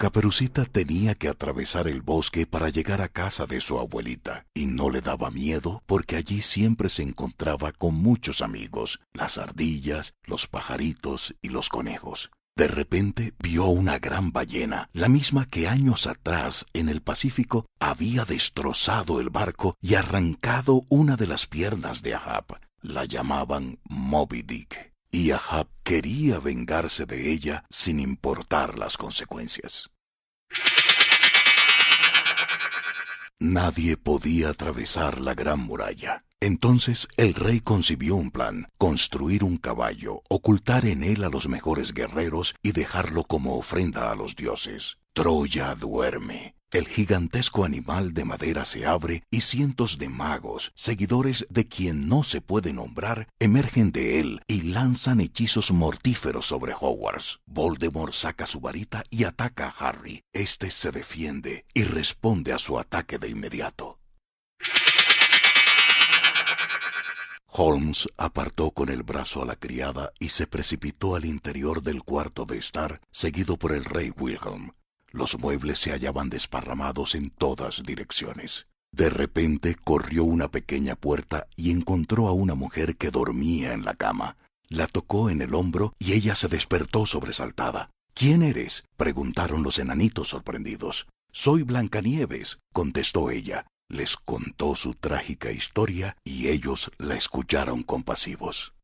Caperucita tenía que atravesar el bosque para llegar a casa de su abuelita, y no le daba miedo porque allí siempre se encontraba con muchos amigos, las ardillas, los pajaritos y los conejos. De repente vio una gran ballena, la misma que años atrás en el Pacífico había destrozado el barco y arrancado una de las piernas de Ahab. La llamaban Moby Dick y Ahab quería vengarse de ella sin importar las consecuencias. Nadie podía atravesar la gran muralla. Entonces el rey concibió un plan, construir un caballo, ocultar en él a los mejores guerreros y dejarlo como ofrenda a los dioses. Troya duerme, el gigantesco animal de madera se abre y cientos de magos, seguidores de quien no se puede nombrar, emergen de él y lanzan hechizos mortíferos sobre Hogwarts. Voldemort saca su varita y ataca a Harry. Este se defiende y responde a su ataque de inmediato. Holmes apartó con el brazo a la criada y se precipitó al interior del cuarto de estar, seguido por el rey Wilhelm. Los muebles se hallaban desparramados en todas direcciones. De repente corrió una pequeña puerta y encontró a una mujer que dormía en la cama. La tocó en el hombro y ella se despertó sobresaltada. ¿Quién eres? preguntaron los enanitos sorprendidos. Soy Blancanieves, contestó ella. Les contó su trágica historia y ellos la escucharon compasivos.